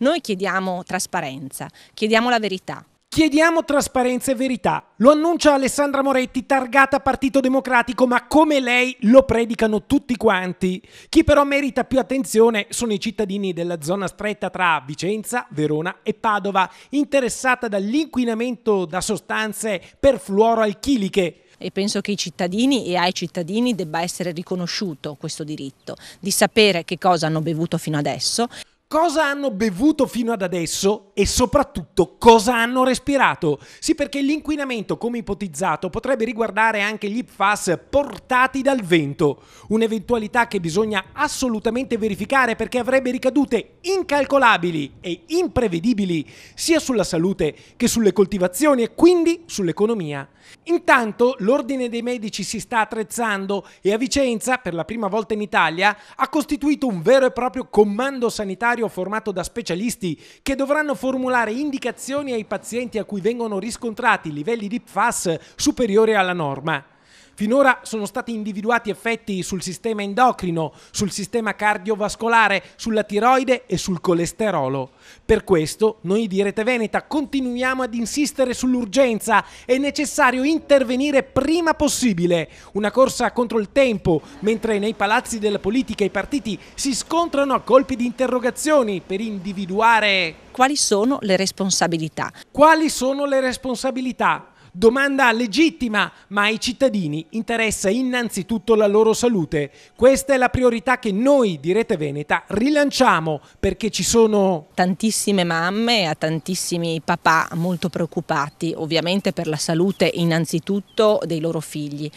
Noi chiediamo trasparenza, chiediamo la verità. Chiediamo trasparenza e verità. Lo annuncia Alessandra Moretti, targata Partito Democratico, ma come lei lo predicano tutti quanti. Chi però merita più attenzione sono i cittadini della zona stretta tra Vicenza, Verona e Padova, interessata dall'inquinamento da sostanze perfluoroalchiliche e penso che i cittadini e ai cittadini debba essere riconosciuto questo diritto di sapere che cosa hanno bevuto fino adesso cosa hanno bevuto fino ad adesso e soprattutto cosa hanno respirato. Sì, perché l'inquinamento, come ipotizzato, potrebbe riguardare anche gli PFAS portati dal vento, un'eventualità che bisogna assolutamente verificare perché avrebbe ricadute incalcolabili e imprevedibili sia sulla salute che sulle coltivazioni e quindi sull'economia. Intanto l'Ordine dei Medici si sta attrezzando e a Vicenza, per la prima volta in Italia, ha costituito un vero e proprio comando sanitario sanitario formato da specialisti che dovranno formulare indicazioni ai pazienti a cui vengono riscontrati livelli di PFAS superiori alla norma. Finora sono stati individuati effetti sul sistema endocrino, sul sistema cardiovascolare, sulla tiroide e sul colesterolo. Per questo noi di Rete Veneta continuiamo ad insistere sull'urgenza. È necessario intervenire prima possibile. Una corsa contro il tempo, mentre nei palazzi della politica i partiti si scontrano a colpi di interrogazioni per individuare... Quali sono le responsabilità? Quali sono le responsabilità? Domanda legittima, ma ai cittadini interessa innanzitutto la loro salute. Questa è la priorità che noi di Rete Veneta rilanciamo perché ci sono tantissime mamme e tantissimi papà molto preoccupati, ovviamente per la salute innanzitutto dei loro figli,